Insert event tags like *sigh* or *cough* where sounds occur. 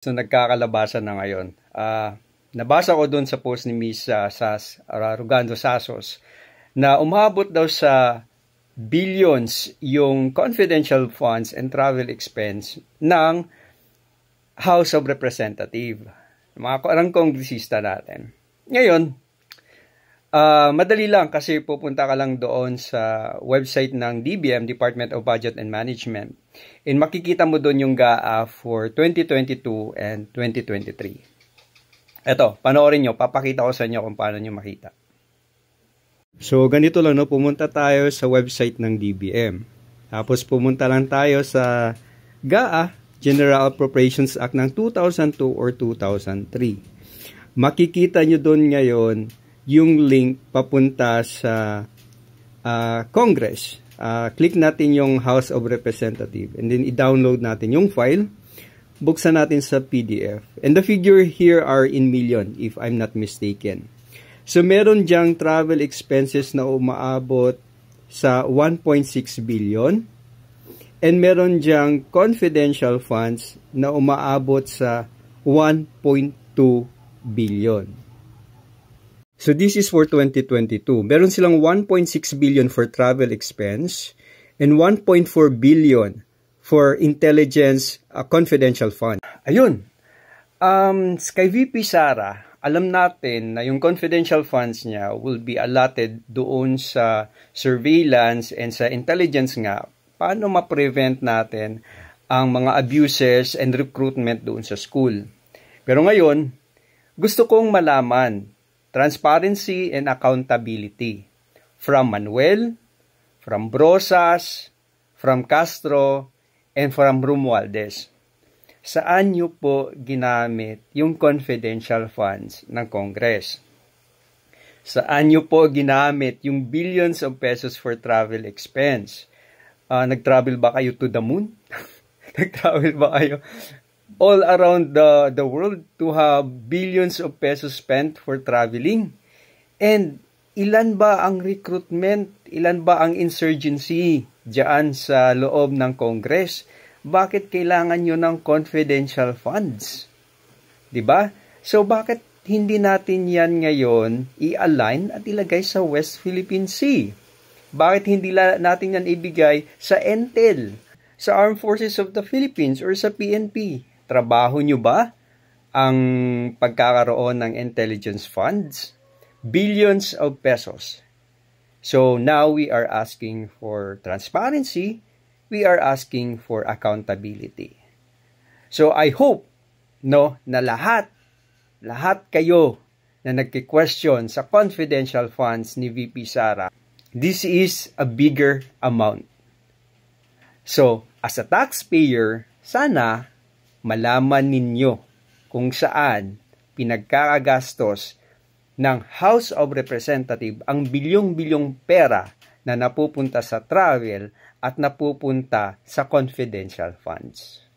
So nagkakalabasan na ngayon. Uh, nabasa ko doon sa post ni Miss uh, Sas, uh, Rugando Sasos na umabot daw sa billions yung confidential funds and travel expense ng House of Representative. Mga karang kongresista natin. Ngayon, Uh, madali lang kasi pupunta ka lang doon sa website ng DBM, Department of Budget and Management. And makikita mo doon yung GAA for 2022 and 2023. Ito, panoorin nyo. Papakita ko sa inyo kung paano nyo makita. So, ganito lang, no? pumunta tayo sa website ng DBM. Tapos pumunta lang tayo sa GAA, General Appropriations Act ng 2002 or 2003. Makikita nyo doon ngayon yung link papunta sa uh, Congress. Uh, click natin yung House of Representative and then i-download natin yung file. Buksan natin sa PDF. And the figure here are in million if I'm not mistaken. So meron diyang travel expenses na umaabot sa 1.6 billion and meron diyang confidential funds na umaabot sa 1.2 billion. So this is for 2022. Meron silang 1.6 billion for travel expense and 1.4 billion for intelligence uh, confidential fund. Ayun. Um, Sky VP Sara, alam natin na yung confidential funds niya will be allotted doon sa surveillance and sa intelligence nga paano ma-prevent natin ang mga abuses and recruitment doon sa school. Pero ngayon, gusto kong malaman transparency and accountability from Manuel, from Brosas, from Castro, and from Romualdez. Saan niyo po ginamit yung confidential funds ng Congress? Saan niyo po ginamit yung billions of pesos for travel expense? Uh, nag-travel ba kayo to the moon? *laughs* nag-travel ba kayo all around the, the world to have billions of pesos spent for traveling. And ilan ba ang recruitment, ilan ba ang insurgency diyan sa loob ng Congress? Bakit kailangan nyo ng confidential funds? di ba? So bakit hindi natin yan ngayon i-align at ilagay sa West Philippine Sea? Bakit hindi natin yan ibigay sa ENTEL, sa Armed Forces of the Philippines, or sa PNP? Trabaho nyo ba ang pagkakaroon ng intelligence funds? Billions of pesos. So now we are asking for transparency. We are asking for accountability. So I hope no na lahat lahat kayo na nagki-question sa confidential funds ni VP Sara. This is a bigger amount. So, as a taxpayer, sana malaman ninyo kung saan pinagkakagastos ng House of Representative ang bilyong-bilyong pera na napupunta sa travel at napupunta sa confidential funds.